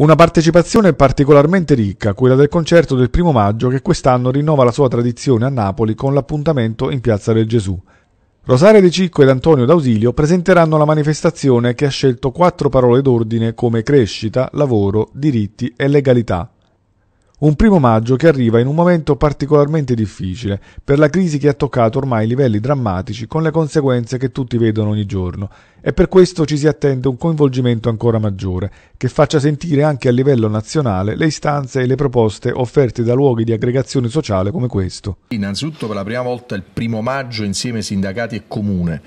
Una partecipazione particolarmente ricca, quella del concerto del primo maggio che quest'anno rinnova la sua tradizione a Napoli con l'appuntamento in Piazza del Gesù. Rosaria De Cicco ed Antonio D'Ausilio presenteranno la manifestazione che ha scelto quattro parole d'ordine come crescita, lavoro, diritti e legalità. Un primo maggio che arriva in un momento particolarmente difficile per la crisi che ha toccato ormai livelli drammatici con le conseguenze che tutti vedono ogni giorno e per questo ci si attende un coinvolgimento ancora maggiore che faccia sentire anche a livello nazionale le istanze e le proposte offerte da luoghi di aggregazione sociale come questo. Innanzitutto per la prima volta il primo maggio insieme sindacati e comune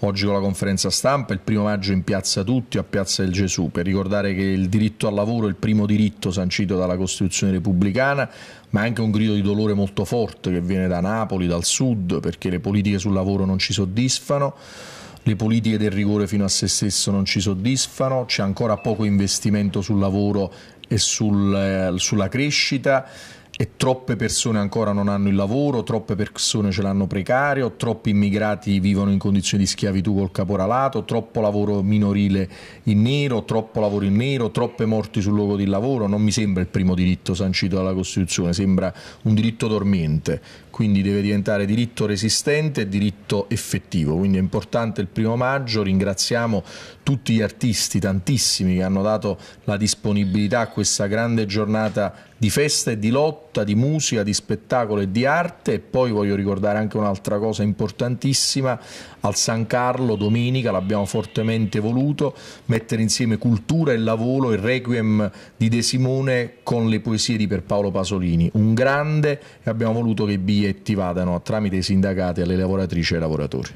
oggi con la conferenza stampa, il primo maggio in Piazza Tutti a Piazza del Gesù, per ricordare che il diritto al lavoro è il primo diritto sancito dalla Costituzione repubblicana, ma anche un grido di dolore molto forte che viene da Napoli, dal sud, perché le politiche sul lavoro non ci soddisfano. Le politiche del rigore fino a se stesso non ci soddisfano, c'è ancora poco investimento sul lavoro e sul, eh, sulla crescita, e troppe persone ancora non hanno il lavoro, troppe persone ce l'hanno precario, troppi immigrati vivono in condizioni di schiavitù col caporalato, troppo lavoro minorile in nero, troppo lavoro in nero, troppe morti sul luogo di lavoro. Non mi sembra il primo diritto sancito dalla Costituzione, sembra un diritto dormiente, quindi deve diventare diritto resistente e diritto effettivo. Quindi è importante il primo maggio, ringraziamo tutti gli artisti, tantissimi, che hanno dato la disponibilità a questa grande giornata di festa e di lotta, di musica, di spettacolo e di arte e poi voglio ricordare anche un'altra cosa importantissima, al San Carlo domenica l'abbiamo fortemente voluto mettere insieme cultura e lavoro, il requiem di De Simone con le poesie di Pierpaolo Pasolini, un grande e abbiamo voluto che i biglietti vadano tramite i sindacati alle lavoratrici e ai lavoratori.